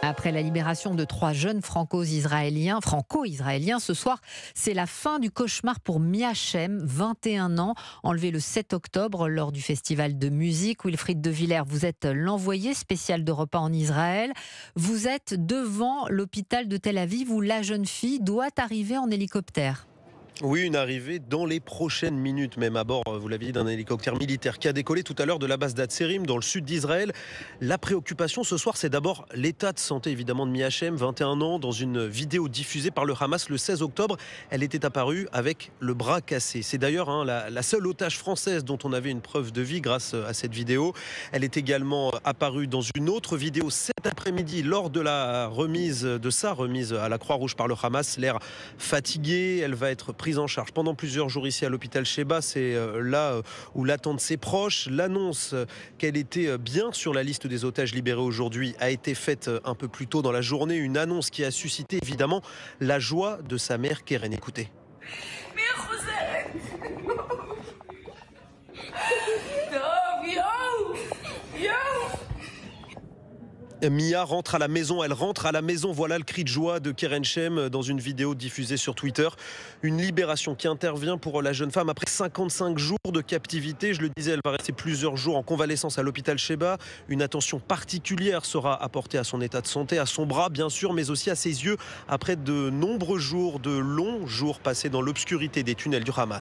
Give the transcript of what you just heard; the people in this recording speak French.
Après la libération de trois jeunes franco-israéliens, franco-israéliens, ce soir, c'est la fin du cauchemar pour Miachem, 21 ans, enlevé le 7 octobre lors du festival de musique. Wilfried de Villers, vous êtes l'envoyé spécial repas en Israël. Vous êtes devant l'hôpital de Tel Aviv où la jeune fille doit arriver en hélicoptère. Oui, une arrivée dans les prochaines minutes, même à bord, vous l'avez dit, d'un hélicoptère militaire qui a décollé tout à l'heure de la base d'Atserim dans le sud d'Israël. La préoccupation ce soir, c'est d'abord l'état de santé évidemment de Miachem, 21 ans, dans une vidéo diffusée par le Hamas le 16 octobre. Elle était apparue avec le bras cassé. C'est d'ailleurs hein, la, seule otage française dont on avait une preuve de vie grâce à cette vidéo. Elle est également apparue dans une autre vidéo cet après-midi lors de la remise de sa remise à la Croix-Rouge par le Hamas. L'air fatigué, elle va être en charge pendant plusieurs jours ici à l'hôpital Cheba, C'est euh, là euh, où l'attente ses proches. L'annonce euh, qu'elle était bien sur la liste des otages libérés aujourd'hui a été faite un peu plus tôt dans la journée. Une annonce qui a suscité évidemment la joie de sa mère Keren. Écoutez. Mia rentre à la maison, elle rentre à la maison. Voilà le cri de joie de Keren Shem dans une vidéo diffusée sur Twitter. Une libération qui intervient pour la jeune femme après 55 jours de captivité. Je le disais, elle va rester plusieurs jours en convalescence à l'hôpital Sheba. Une attention particulière sera apportée à son état de santé, à son bras bien sûr, mais aussi à ses yeux après de nombreux jours, de longs jours passés dans l'obscurité des tunnels du Hamas.